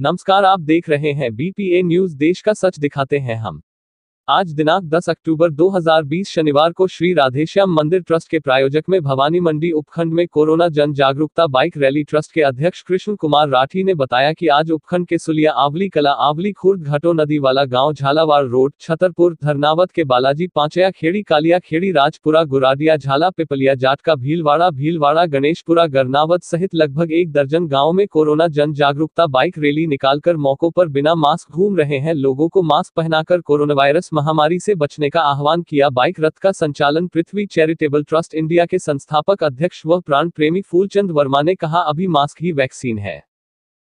नमस्कार आप देख रहे हैं बीपीए न्यूज देश का सच दिखाते हैं हम आज दिनांक 10 अक्टूबर 2020 शनिवार को श्री राधेश्याम मंदिर ट्रस्ट के प्रायोजक में भवानी मंडी उपखंड में कोरोना जन जागरूकता बाइक रैली ट्रस्ट के अध्यक्ष कृष्ण कुमार राठी ने बताया कि आज उपखंड के सुलिया आवली कला आवली खुर्द घटो नदी वाला गांव झालावाड़ रोड छतरपुर धरनावत के बालाजी पांचया खेड़ी कालिया खेड़ी राजपुरा गुराडिया झाला पिपलिया जाटका भीलवाड़ा भीलवाड़ा गणेशपुरा गरनावत सहित लगभग एक दर्जन गाँव में कोरोना जन जागरूकता बाइक रैली निकालकर मौकों पर बिना मास्क घूम रहे हैं लोगों को मास्क पहनाकर कोरोना वायरस महामारी से बचने का आह्वान किया बाइक रथ का संचालन पृथ्वी चैरिटेबल ट्रस्ट इंडिया के संस्थापक अध्यक्ष व प्राण प्रेमी फूलचंद वर्मा ने कहा अभी मास्क ही वैक्सीन है